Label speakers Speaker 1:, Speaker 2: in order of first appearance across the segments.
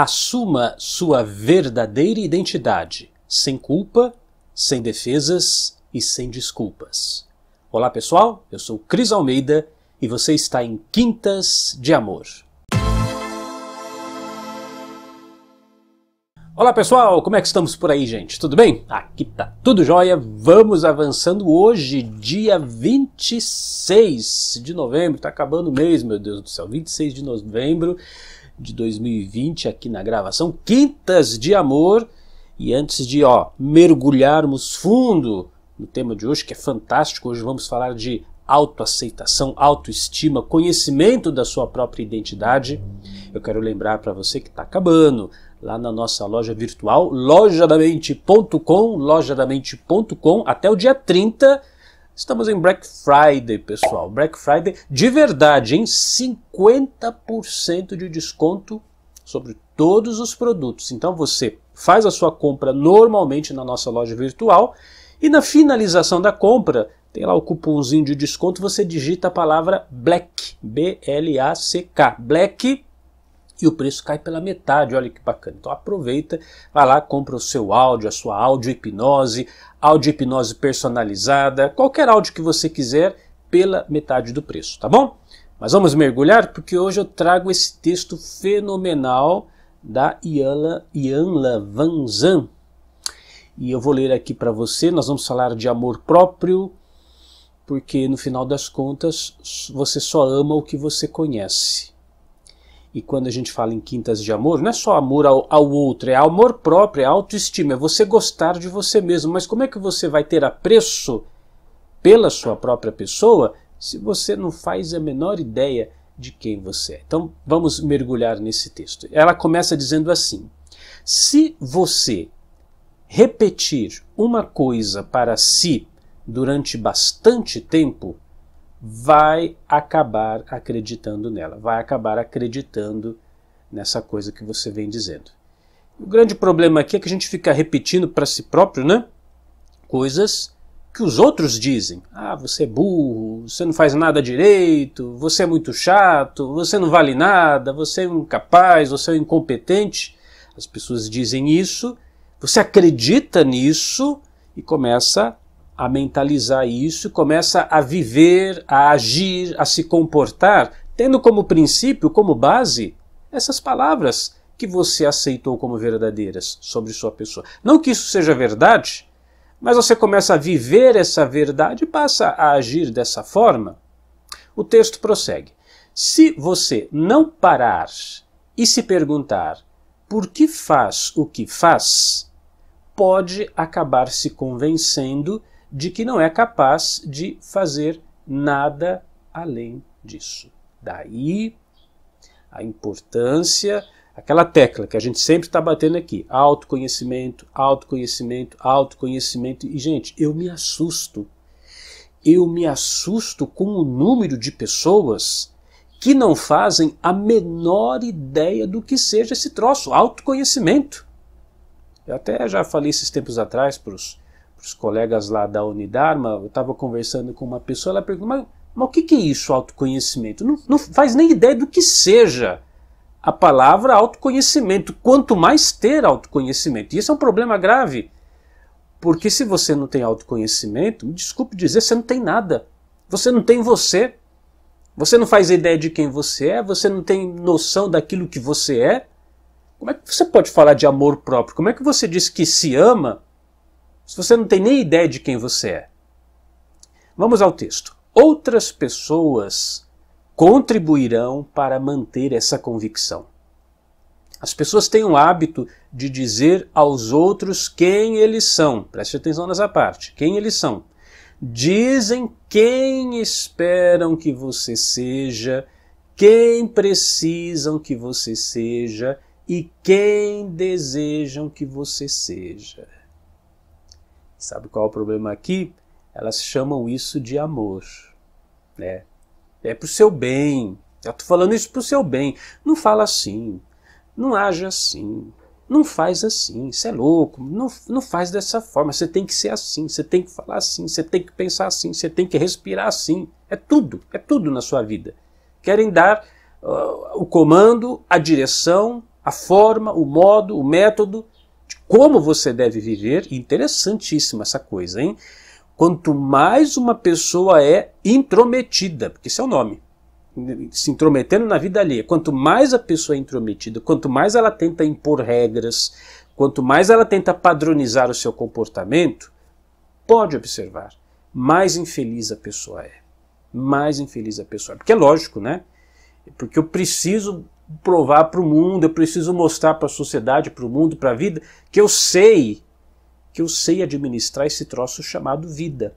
Speaker 1: assuma sua verdadeira identidade, sem culpa, sem defesas e sem desculpas. Olá pessoal, eu sou Cris Almeida e você está em Quintas de Amor. Olá pessoal, como é que estamos por aí, gente? Tudo bem? Aqui tá tudo jóia. Vamos avançando hoje, dia 26 de novembro. Tá acabando o mês, meu Deus do céu. 26 de novembro de 2020 aqui na gravação Quintas de Amor. E antes de ó, mergulharmos fundo no tema de hoje, que é fantástico, hoje vamos falar de autoaceitação, autoestima, conhecimento da sua própria identidade. Eu quero lembrar para você que está acabando lá na nossa loja virtual, lojadamente.com, lojadamente.com, até o dia 30 Estamos em Black Friday, pessoal. Black Friday de verdade, em 50% de desconto sobre todos os produtos. Então você faz a sua compra normalmente na nossa loja virtual e na finalização da compra, tem lá o cupomzinho de desconto, você digita a palavra BLACK, B L A C K, BLACK e o preço cai pela metade, olha que bacana. Então aproveita, vai lá, compra o seu áudio, a sua áudio hipnose, áudio hipnose personalizada, qualquer áudio que você quiser pela metade do preço, tá bom? Mas vamos mergulhar porque hoje eu trago esse texto fenomenal da Ianla, Van Zan. E eu vou ler aqui para você, nós vamos falar de amor próprio, porque no final das contas você só ama o que você conhece. E quando a gente fala em quintas de amor, não é só amor ao, ao outro, é amor próprio, é autoestima, é você gostar de você mesmo. Mas como é que você vai ter apreço pela sua própria pessoa se você não faz a menor ideia de quem você é? Então vamos mergulhar nesse texto. Ela começa dizendo assim: Se você repetir uma coisa para si durante bastante tempo, vai acabar acreditando nela, vai acabar acreditando nessa coisa que você vem dizendo. O grande problema aqui é que a gente fica repetindo para si próprio, né? Coisas que os outros dizem. Ah, você é burro, você não faz nada direito, você é muito chato, você não vale nada, você é incapaz, você é incompetente. As pessoas dizem isso, você acredita nisso e começa a mentalizar isso, começa a viver, a agir, a se comportar, tendo como princípio, como base, essas palavras que você aceitou como verdadeiras sobre sua pessoa. Não que isso seja verdade, mas você começa a viver essa verdade e passa a agir dessa forma. O texto prossegue. Se você não parar e se perguntar por que faz o que faz, pode acabar se convencendo de que não é capaz de fazer nada além disso. Daí a importância, aquela tecla que a gente sempre está batendo aqui: autoconhecimento, autoconhecimento, autoconhecimento. E, gente, eu me assusto. Eu me assusto com o número de pessoas que não fazem a menor ideia do que seja esse troço, autoconhecimento. Eu até já falei esses tempos atrás para os os colegas lá da Unidarma, eu estava conversando com uma pessoa, ela perguntou, mas, mas o que, é isso, autoconhecimento? Não, não faz nem ideia do que seja a palavra autoconhecimento, quanto mais ter autoconhecimento. E isso é um problema grave, porque se você não tem autoconhecimento, me desculpe dizer, você não tem nada. Você não tem você. Você não faz ideia de quem você é, você não tem noção daquilo que você é. Como é que você pode falar de amor próprio? Como é que você diz que se ama se você não tem nem ideia de quem você é. Vamos ao texto. Outras pessoas contribuirão para manter essa convicção. As pessoas têm o hábito de dizer aos outros quem eles são. Preste atenção nessa parte. Quem eles são. Dizem quem esperam que você seja, quem precisam que você seja e quem desejam que você seja. Sabe qual é o problema aqui? Elas chamam isso de amor, né? É pro seu bem. Eu tô falando isso pro seu bem. Não fala assim. Não age assim. Não faz assim. Você é louco. Não, não faz dessa forma. Você tem que ser assim. Você tem que falar assim. Você tem que pensar assim. Você tem que respirar assim. É tudo. É tudo na sua vida. Querem dar uh, o comando, a direção, a forma, o modo, o método como você deve viver. Interessantíssima essa coisa, hein? Quanto mais uma pessoa é intrometida, porque esse é o nome, se intrometendo na vida alheia, quanto mais a pessoa é intrometida, quanto mais ela tenta impor regras, quanto mais ela tenta padronizar o seu comportamento, pode observar, mais infeliz a pessoa é. Mais infeliz a pessoa é. Porque é lógico, né? Porque eu preciso provar para o mundo, eu preciso mostrar para a sociedade, para o mundo, para a vida, que eu sei, que eu sei administrar esse troço chamado vida.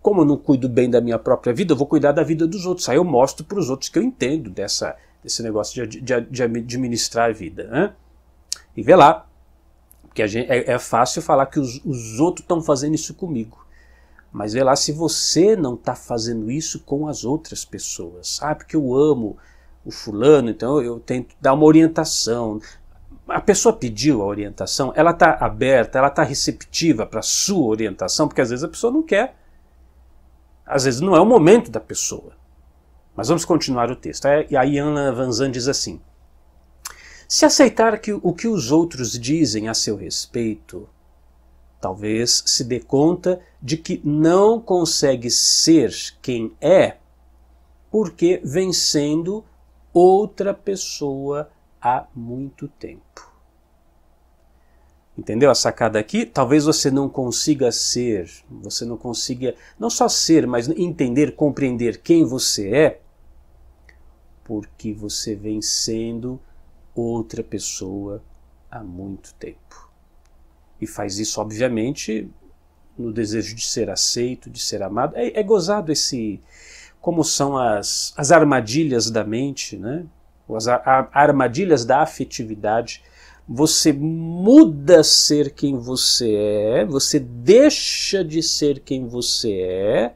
Speaker 1: Como eu não cuido bem da minha própria vida, eu vou cuidar da vida dos outros. Aí eu mostro para os outros que eu entendo dessa, desse negócio de, de, de administrar a vida. Né? E vê lá, porque é, é, fácil falar que os, os outros estão fazendo isso comigo. Mas vê lá se você não está fazendo isso com as outras pessoas. Ah, que eu amo, o fulano, então eu tento dar uma orientação. A pessoa pediu a orientação, ela está aberta, ela está receptiva para a sua orientação, porque às vezes a pessoa não quer. Às vezes não é o momento da pessoa. Mas vamos continuar o texto. E aí Ana Vanzan diz assim: Se aceitar que o que os outros dizem a seu respeito, talvez se dê conta de que não consegue ser quem é, porque vem sendo outra pessoa há muito tempo. Entendeu a sacada aqui? Talvez você não consiga ser, você não consiga não só ser, mas entender, compreender quem você é, porque você vem sendo outra pessoa há muito tempo. E faz isso, obviamente, no desejo de ser aceito, de ser amado. É, é gozado esse como são as, as armadilhas da mente, né? as armadilhas da afetividade. Você muda ser quem você é, você deixa de ser quem você é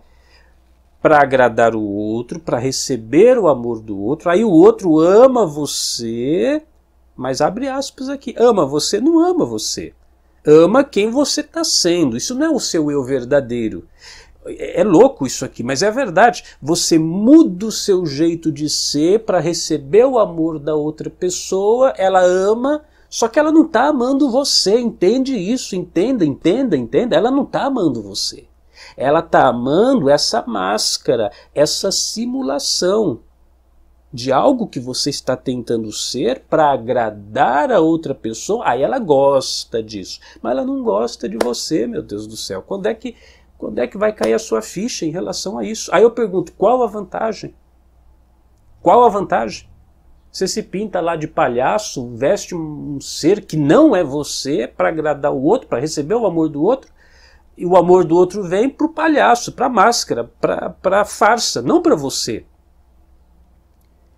Speaker 1: para agradar o outro, para receber o amor do outro. Aí o outro ama você, mas abre aspas aqui: ama você, não ama você. Ama quem você está sendo. Isso não é o seu eu verdadeiro. É, é louco isso aqui, mas é verdade. Você muda o seu jeito de ser para receber o amor da outra pessoa, ela ama, só que ela não está amando você. Entende isso, entenda, entenda, entenda. Ela não está amando você. Ela está amando essa máscara, essa simulação de algo que você está tentando ser para agradar a outra pessoa, aí ela gosta disso. Mas ela não gosta de você, meu Deus do céu. Quando é que quando é que vai cair a sua ficha em relação a isso? Aí eu pergunto: qual a vantagem? Qual a vantagem? Você se pinta lá de palhaço, veste um ser que não é você para agradar o outro, para receber o amor do outro, e o amor do outro vem para o palhaço, para a máscara, para a farsa, não para você.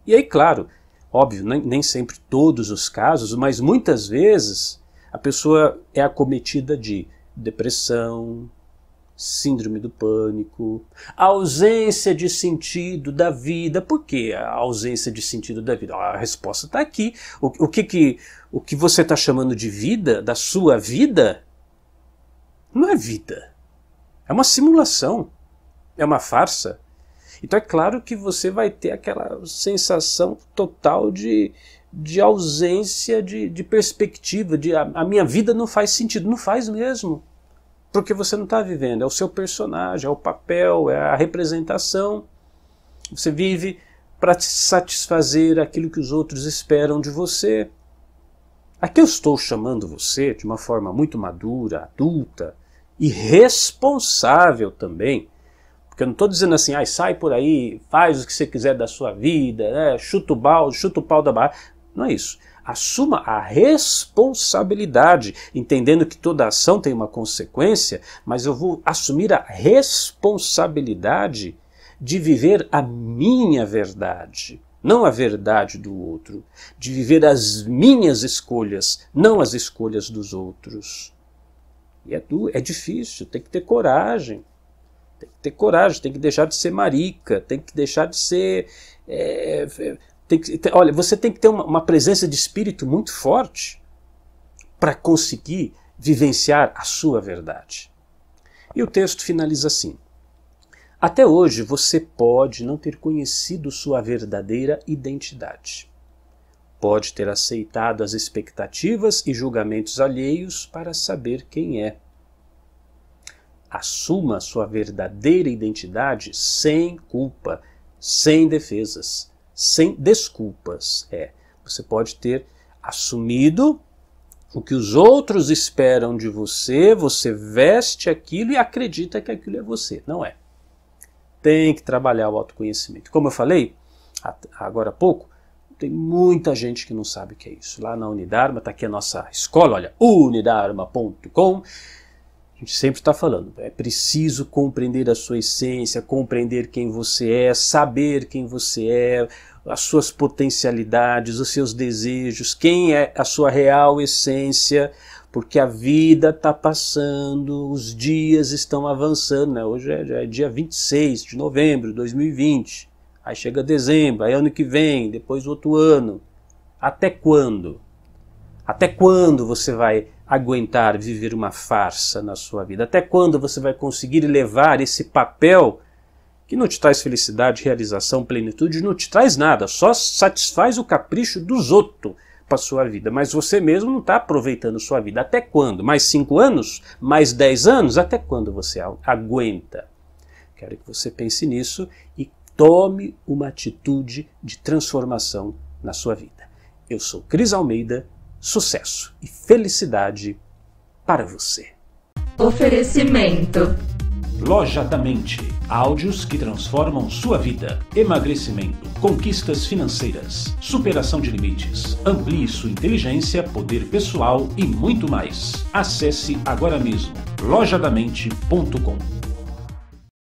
Speaker 1: E aí, claro, óbvio, nem, nem sempre todos os casos, mas muitas vezes a pessoa é acometida de depressão, síndrome do pânico, a ausência de sentido da vida. Por que a ausência de sentido da vida? A resposta está aqui. O, o, que, que, o que você está chamando de vida, da sua vida, não é vida. É uma simulação. É uma farsa. Então é claro que você vai ter aquela sensação total de, de ausência de, de perspectiva, de a, a minha vida não faz sentido. Não faz mesmo. Porque você não está vivendo, é o seu personagem, é o papel, é a representação. Você vive para satisfazer aquilo que os outros esperam de você. Aqui eu estou chamando você de uma forma muito madura, adulta e responsável também. Porque eu não estou dizendo assim, ah, sai por aí, faz o que você quiser da sua vida, né? chuta o balde, chuta o pau da barra. Não é isso assuma a responsabilidade, entendendo que toda ação tem uma consequência, mas eu vou assumir a responsabilidade de viver a minha verdade, não a verdade do outro, de viver as minhas escolhas, não as escolhas dos outros. E é, du é difícil, tem que ter coragem. Tem que ter coragem, tem que deixar de ser marica, tem que deixar de ser é, tem que, ter olha, você tem que ter uma, uma presença de espírito muito forte para conseguir vivenciar a sua verdade. E o texto finaliza assim: Até hoje você pode não ter conhecido sua verdadeira identidade. Pode ter aceitado as expectativas e julgamentos alheios para saber quem é. Assuma sua verdadeira identidade sem culpa, sem defesas sem desculpas. É, você pode ter assumido o que os outros esperam de você, você veste aquilo e acredita que aquilo é você. Não é. Tem que trabalhar o autoconhecimento. Como eu falei agora há pouco, tem muita gente que não sabe o que é isso. Lá na Unidarma, está aqui a nossa escola, olha, unidarma.com. A gente sempre está falando, é preciso compreender a sua essência, compreender quem você é, saber quem você é, as suas potencialidades, os seus desejos, quem é a sua real essência, porque a vida está passando, os dias estão avançando. Né? Hoje é, é dia 26 de novembro de 2020, aí chega dezembro, aí ano que vem, depois outro ano. Até quando? Até quando você vai aguentar viver uma farsa na sua vida? Até quando você vai conseguir levar esse papel que não te traz felicidade, realização, plenitude, não te traz nada, só satisfaz o capricho dos outros para sua vida, mas você mesmo não está aproveitando sua vida. Até quando? Mais cinco anos? Mais dez anos? Até quando você aguenta? Quero que você pense nisso e tome uma atitude de transformação na sua vida. Eu sou Cris Almeida, sucesso e felicidade para você.
Speaker 2: Oferecimento.
Speaker 1: Loja da Mente. Áudios que transformam sua vida. Emagrecimento, conquistas financeiras, superação de limites, amplie sua inteligência, poder pessoal e muito mais. Acesse agora mesmo lojadamente.com.